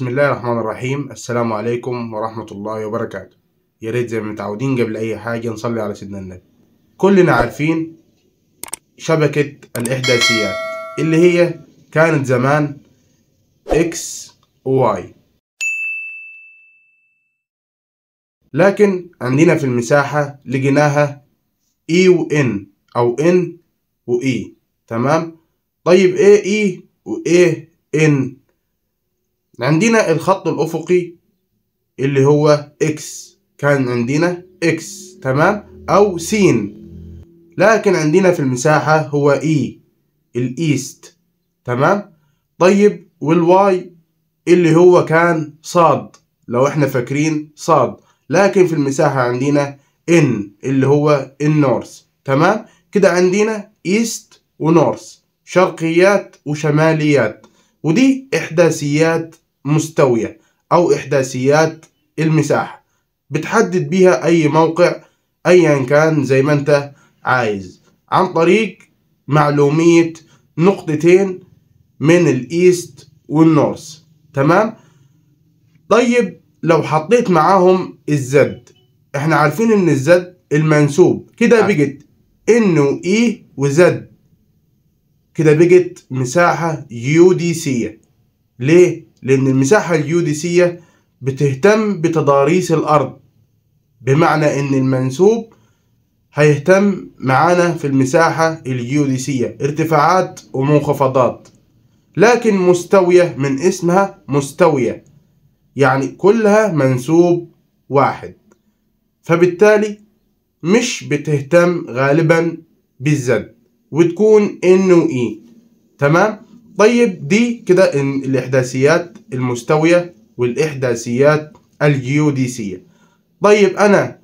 بسم الله الرحمن الرحيم السلام عليكم ورحمة الله وبركاته يا ريت زي ما متعودين قبل أي حاجة نصلي على سيدنا النبي كلنا عارفين شبكة الإحداثيات اللي هي كانت زمان إكس وواي لكن عندنا في المساحة لقيناها إي e وإن أو إن وإي e. تمام طيب إيه إي وإيه إن عندنا الخط الأفقي اللي هو إكس كان عندنا إكس تمام أو س لكن عندنا في المساحة هو إي e، الإيست تمام طيب والواي اللي هو كان صاد لو احنا فاكرين صاد لكن في المساحة عندنا إن اللي هو النورث تمام كده عندنا إيست ونورث شرقيات وشماليات ودي إحداثيات مستوية أو إحداثيات المساحة بتحدد بيها أي موقع أيا كان زي ما أنت عايز عن طريق معلومية نقطتين من الإيست والنورث تمام طيب لو حطيت معاهم الزد احنا عارفين ان الزد المنسوب كده نعم. بقت ان واي وزد كده بقت مساحة سي ليه؟ لأن المساحة الجيوديسية بتهتم بتضاريس الأرض بمعنى إن المنسوب هيهتم معانا في المساحة الجيوديسية ارتفاعات ومنخفضات لكن مستوية من اسمها مستوية يعني كلها منسوب واحد فبالتالي مش بتهتم غالبا بالزد وتكون ان و e. تمام طيب دي كده الإحداثيات المستوية والإحداثيات الجيوديسية طيب أنا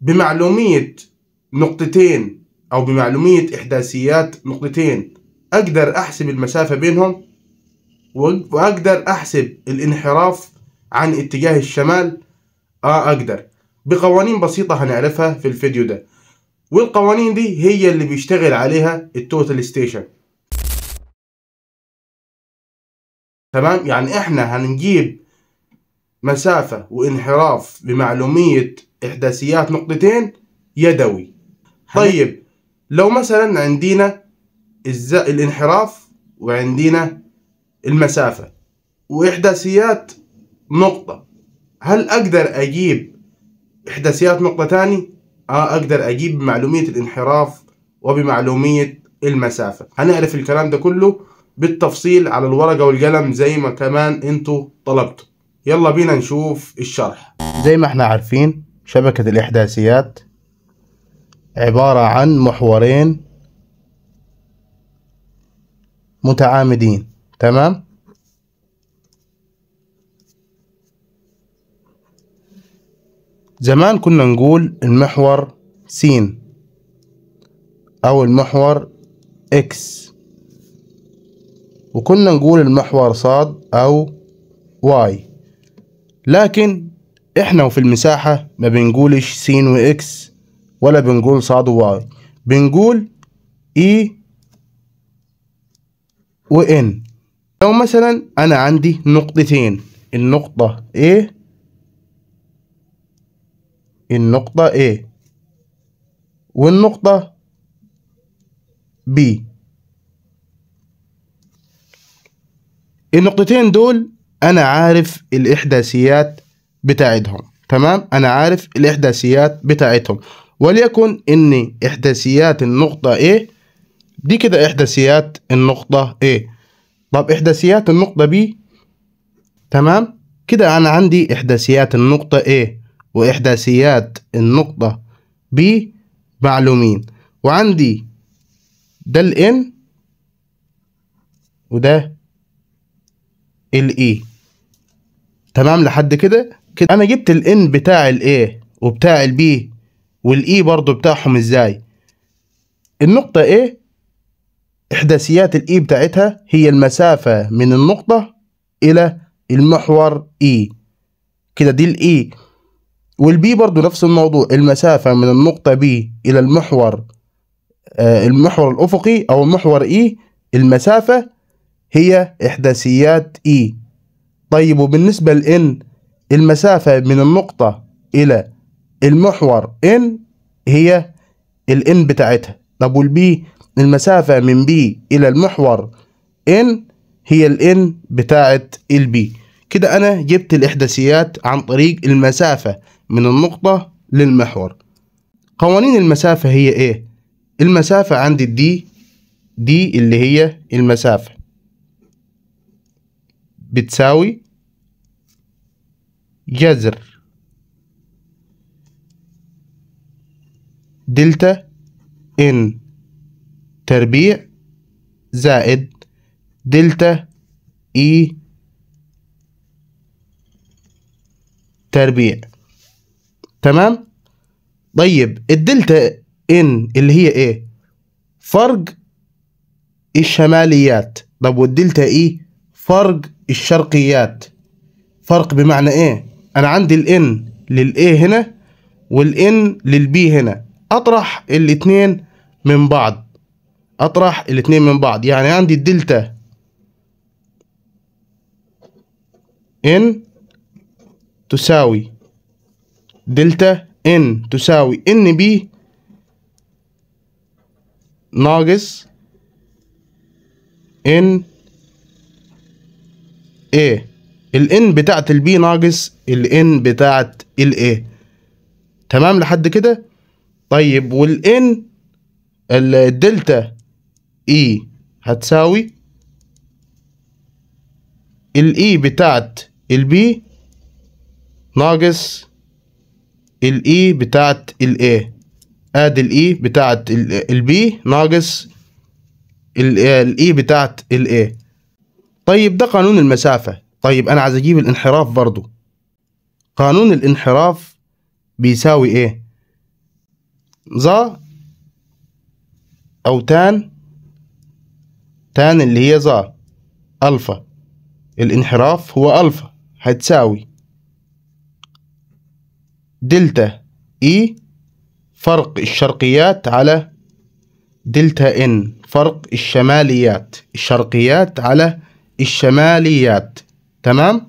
بمعلومية نقطتين أو بمعلومية إحداثيات نقطتين أقدر أحسب المسافة بينهم وأقدر أحسب الانحراف عن اتجاه الشمال آه أقدر بقوانين بسيطة هنعرفها في الفيديو ده والقوانين دي هي اللي بيشتغل عليها التوتال ستيشن تمام يعني احنا هنجيب مسافة وانحراف بمعلومية إحداثيات نقطتين يدوي طيب لو مثلا عندنا الانحراف وعندنا المسافة وإحداثيات نقطة هل أقدر أجيب إحداثيات نقطة تاني؟ آه أقدر أجيب بمعلومية الانحراف وبمعلومية المسافة هنعرف الكلام ده كله بالتفصيل على الورقة والقلم زي ما كمان انتوا طلبتوا يلا بينا نشوف الشرح زي ما احنا عارفين شبكة الإحداثيات عبارة عن محورين متعامدين تمام زمان كنا نقول المحور س أو المحور إكس وكنا نقول المحور صاد أو واي لكن إحنا وفي المساحة ما بنقولش س وإكس ولا بنقول صاد وواي بنقول إي e وإن لو مثلا أنا عندي نقطتين النقطة A النقطة A والنقطة B النقطتين دول انا عارف الاحداثيات بتاعتهم تمام انا عارف الاحداثيات بتاعتهم وليكن ان احداثيات النقطه A إيه؟ دي كده احداثيات النقطه A إيه؟ طب احداثيات النقطه B تمام كده انا عندي احداثيات النقطه A إيه؟ واحداثيات النقطه B معلومين وعندي ده الان وده الاي e. تمام لحد كده كده انا جبت الان بتاع الاي وبتاع البي والاي e برضو بتاعهم ازاي النقطة A إحداثيات الإي e بتاعتها هي المسافة من النقطة إلى المحور E كده دي الإي والبي برضو نفس الموضوع المسافة من النقطة B إلى المحور آه المحور الأفقي أو المحور E المسافة هي إحداثيات E طيب وبالنسبة ل N المسافة من النقطة إلى المحور N هي ال N بتاعتها طب وال B المسافة من B إلى المحور N هي ال N بتاعت ال B كده أنا جبت الإحداثيات عن طريق المسافة من النقطة للمحور قوانين المسافة هي إيه؟ المسافة عندي الدي دي اللي هي المسافة بتساوي جذر دلتا ان تربيع زائد دلتا اي e تربيع تمام طيب الدلتا ان اللي هي ايه فرق الشماليات طب والدلتا اي e فرق الشرقيات فرق بمعنى ايه انا عندي الان للاي هنا والان للبي هنا اطرح الاتنين من بعض اطرح الاتنين من بعض يعني عندي الدلتا ان تساوي دلتا ان تساوي ان بي ناقص ان A ال N بتاعت ال B ناقص ال N بتاعت ال A تمام لحد كده طيب وال N الدلتا E هتساوي ال E بتاعت ال B ناقص ال E بتاعت ال A ادي E بتاعت ال B ناقص ال E بتاعت ال A طيب ده قانون المسافة طيب أنا عايز أجيب الانحراف برضو قانون الانحراف بيساوي إيه ظا أو تان تان اللي هي ظا ألفا الانحراف هو ألفا هتساوي دلتا إي فرق الشرقيات على دلتا إن فرق الشماليات الشرقيات على الشماليات تمام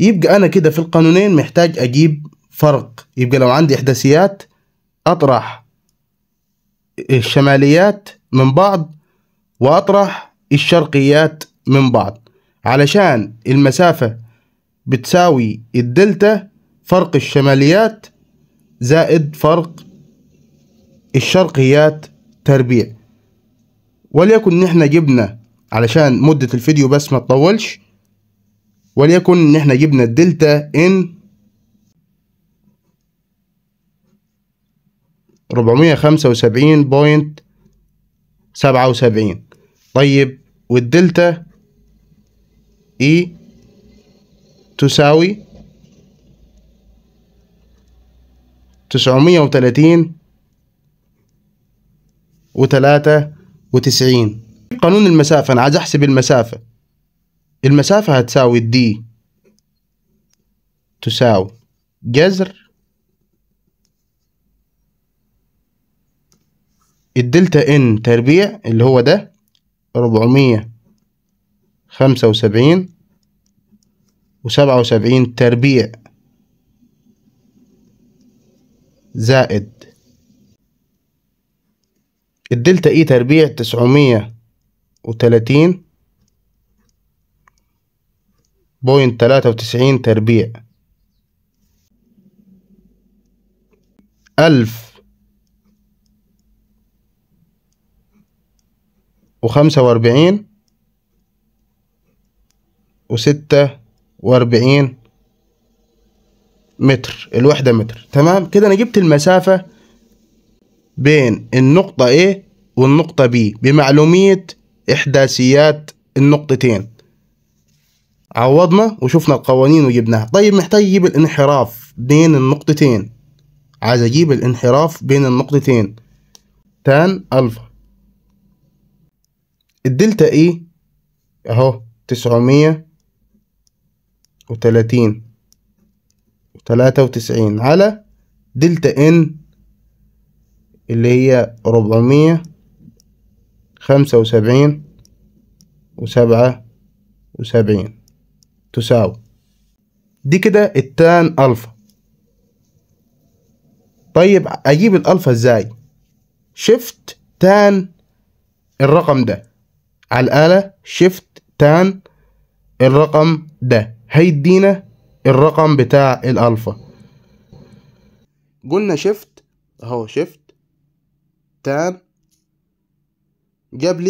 يبقى أنا كده في القانونين محتاج أجيب فرق يبقى لو عندي إحداثيات أطرح الشماليات من بعض وأطرح الشرقيات من بعض علشان المسافة بتساوي الدلتا فرق الشماليات زائد فرق الشرقيات تربيع وليكن ان احنا جبنا علشان مدة الفيديو بس ما تطولش وليكن ان احنا جبنا الدلتا ان 475.77 طيب والدلتا اي e تساوي 930 وتلاتة وتسعين قانون المسافة أنا عايز أحسب المسافة المسافة هتساوي الدي تساوي جذر الدلتا ان تربيع اللي هو ده ربعمية خمسة وسبعين وسبعة وسبعين تربيع زائد الدلتا اي تربيع تسعمية وتلاتين بوينت تلاتة وتسعين تربيع ألف وخمسة وأربعين وستة وأربعين متر الوحدة متر تمام كده أنا جبت المسافة بين النقطة A والنقطة B بمعلومية إحداثيات النقطتين عوضنا وشفنا القوانين وجبناها طيب محتاج أجيب الانحراف بين النقطتين عايز أجيب الانحراف بين النقطتين تان ألفا الدلتا إي e أهو تسعمية وتلاتين وتلاتة وتسعين على دلتا إن اللي هي ربعمية خمسة وسبعين وسبعة وسبعين تساوي دي كده التان ألفا طيب أجيب الألفا إزاي شيفت تان الرقم ده على الآلة شيفت تان الرقم ده هيدينا الرقم بتاع الألفا قلنا شيفت أهو شيفت التان جاب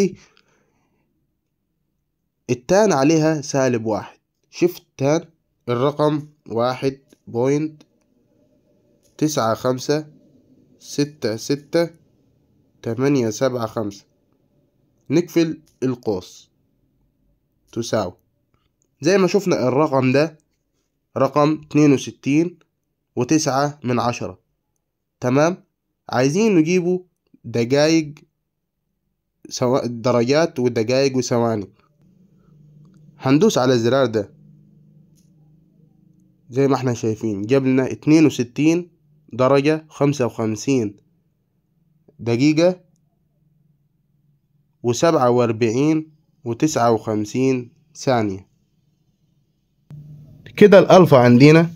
التان عليها سالب واحد شفت تان الرقم واحد بوينت تسعة خمسة ستة ستة تمانية سبعة خمسة نقفل القوس تساوي زي ما شفنا الرقم ده رقم اتنين وستين وتسعة من عشرة تمام عايزين نجيبه دقايق سو... درجات ودقايق وثواني هندوس على الزرار ده زي ما احنا شايفين جبلنا اتنين وستين درجة خمسة وخمسين دقيقة وسبعة واربعين وتسعة وخمسين ثانية كده الألفا عندنا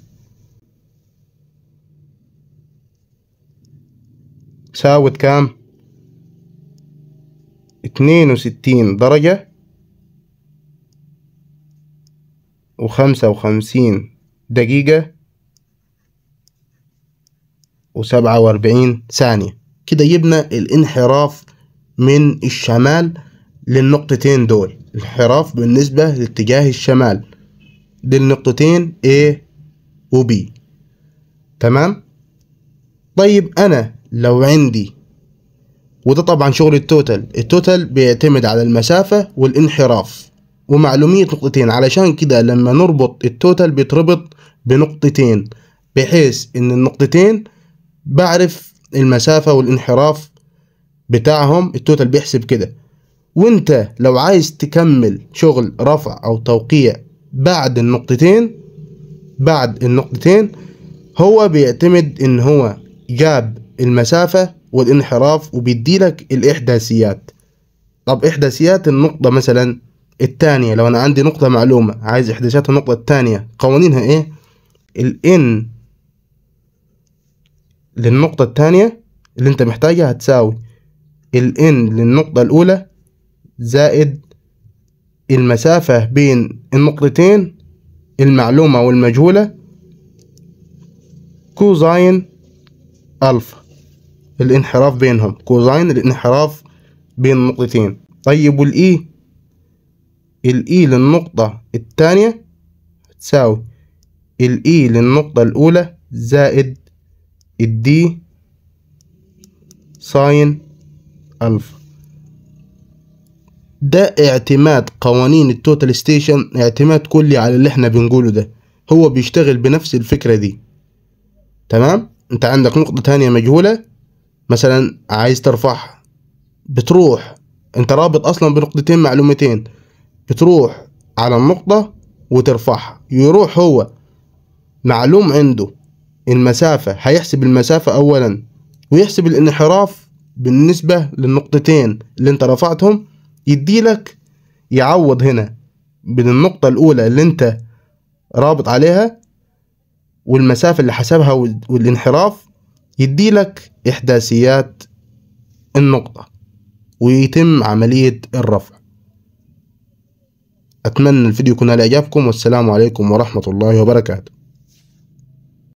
ساوت كام؟ اتنين وستين درجة وخمسة وخمسين دقيقة وسبعة وأربعين ثانية كده جبنا الانحراف من الشمال للنقطتين دول انحراف بالنسبة لاتجاه الشمال للنقطتين A و B تمام طيب أنا لو عندي وده طبعا شغل التوتال التوتال بيعتمد على المسافة والانحراف ومعلومية نقطتين علشان كده لما نربط التوتال بيتربط بنقطتين بحيث ان النقطتين بعرف المسافة والانحراف بتاعهم التوتال بيحسب كده وانت لو عايز تكمل شغل رفع او توقيع بعد النقطتين بعد النقطتين هو بيعتمد ان هو جاب المسافة والانحراف وبيديلك الإحداثيات طب إحداثيات النقطة مثلا الثانية لو أنا عندي نقطة معلومة عايز إحداثيات النقطة الثانية قوانينها إيه؟ الإن للنقطة الثانية اللي أنت محتاجها هتساوي الإن للنقطة الأولى زائد المسافة بين النقطتين المعلومة والمجهولة كوزاين ألفا الانحراف بينهم كوزاين الانحراف بين نقطتين طيب والاي الاي للنقطة الثانية تساوي الاي للنقطة الاولى زائد الدي ساين الف ده اعتماد قوانين التوتال ستيشن اعتماد كلي على اللي احنا بنقوله ده هو بيشتغل بنفس الفكرة دي تمام انت عندك نقطة تانية مجهولة مثلا عايز ترفعها بتروح انت رابط اصلا بنقطتين معلومتين بتروح على النقطة وترفعها يروح هو معلوم عنده المسافة هيحسب المسافة اولا ويحسب الانحراف بالنسبة للنقطتين اللي انت رفعتهم يديلك يعوض هنا بين النقطة الاولى اللي انت رابط عليها والمسافة اللي حسبها والانحراف يديلك إحداثيات النقطة ويتم عملية الرفع أتمنى الفيديو يكون على إعجابكم والسلام عليكم ورحمة الله وبركاته